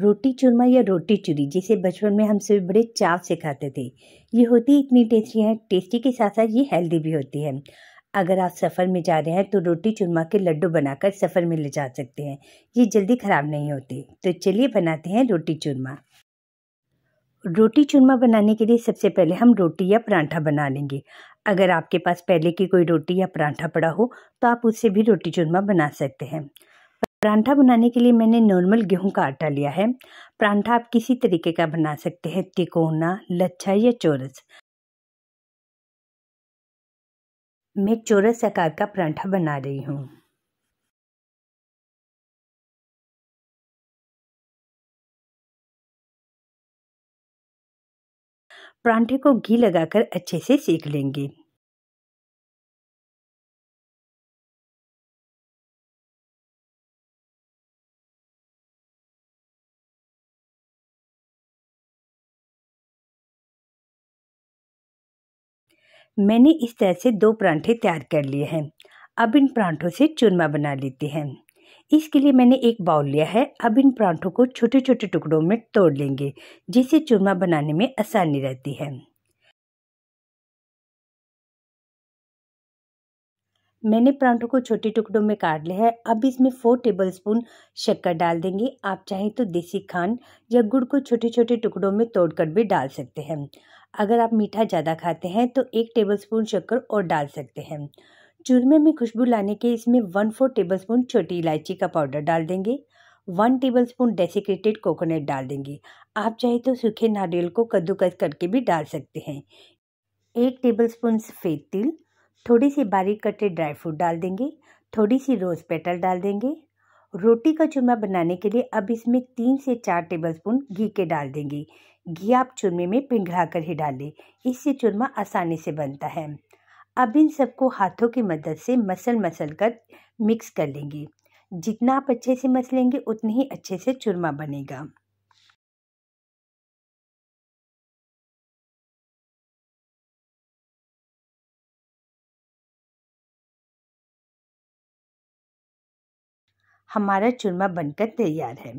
रोटी चूरमा या रोटी चूरी जिसे बचपन में हम सभी बड़े चाव से खाते थे ये होती इतनी टेस्टी है टेस्टी के साथ साथ ये हेल्दी भी होती है अगर आप सफ़र में जा रहे हैं तो रोटी चूरमा के लड्डू बनाकर सफ़र में ले जा सकते हैं ये जल्दी ख़राब नहीं होते तो चलिए बनाते हैं रोटी चूरमा रोटी चूरमा बनाने के लिए सबसे पहले हम रोटी या परांठा बना लेंगे अगर आपके पास पहले की कोई रोटी या परांठा पड़ा हो तो आप उससे भी रोटी चूरमा बना सकते हैं परांठा बनाने के लिए मैंने नॉर्मल गेहूं का आटा लिया है परांठा आप किसी तरीके का बना सकते हैं तिकोना लच्छा या चोरस मैं चोरस आकार का परांठा बना रही हूँ परांठे को घी लगाकर अच्छे से सेक लेंगे मैंने इस तरह से दो परांठे तैयार कर लिए हैं अब इन परांठों से चूरमा बना लेते हैं इसके लिए मैंने एक बाउल लिया है अब इन परांठों को छोटे छोटे टुकड़ों में तोड़ लेंगे जिससे चूरमा बनाने में आसानी रहती है मैंने परांठों को छोटे टुकड़ों में काट लिया है अब इसमें फोर टेबल स्पून शक्कर डाल देंगे आप चाहें तो देसी खांड या गुड़ को छोटे छोटे टुकड़ों में तोड़कर भी डाल सकते हैं अगर आप मीठा ज़्यादा खाते हैं तो एक टेबल स्पून शक्कर और डाल सकते हैं चूरमे में खुशबू लाने के इसमें वन फोर टेबल स्पून छोटी इलायची का पाउडर डाल देंगे one tablespoon desiccated coconut डाल देंगे आप चाहे तो सूखे नारियल को कद्दूकस करके भी डाल सकते हैं एक टेबल स्पून सफ़ेद तिल थोड़ी सी बारीक कटे ड्राई फ्रूट डाल देंगे थोड़ी सी रोज़ पेटल डाल देंगे रोटी का चूरमा बनाने के लिए अब इसमें तीन से चार टेबलस्पून घी के डाल देंगे घी आप चूरमे में पिघला कर ही डालें इससे चूरमा आसानी से बनता है अब इन सबको हाथों की मदद से मसल मसल कर मिक्स कर लेंगे जितना आप अच्छे से मसलेंगे उतने ही अच्छे से चूरमा बनेगा हमारा चूरमा बनकर तैयार है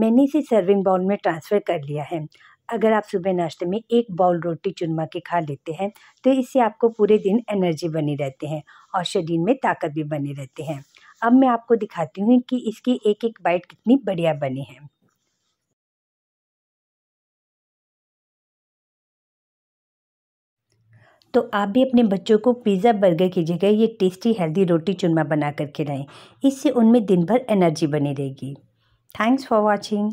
मैंने इसे सर्विंग बाउल में ट्रांसफ़र कर लिया है अगर आप सुबह नाश्ते में एक बाउल रोटी चूरमा के खा लेते हैं तो इससे आपको पूरे दिन एनर्जी बनी रहती है और शरीर में ताकत भी बनी रहती है अब मैं आपको दिखाती हूँ कि इसकी एक एक बाइट कितनी बढ़िया बनी है तो आप भी अपने बच्चों को पिज़्ज़ा बर्गर की जगह ये टेस्टी हेल्दी रोटी चूरमा बना कर खिलाएं इससे उनमें दिन भर एनर्जी बनी रहेगी थैंक्स फॉर वॉचिंग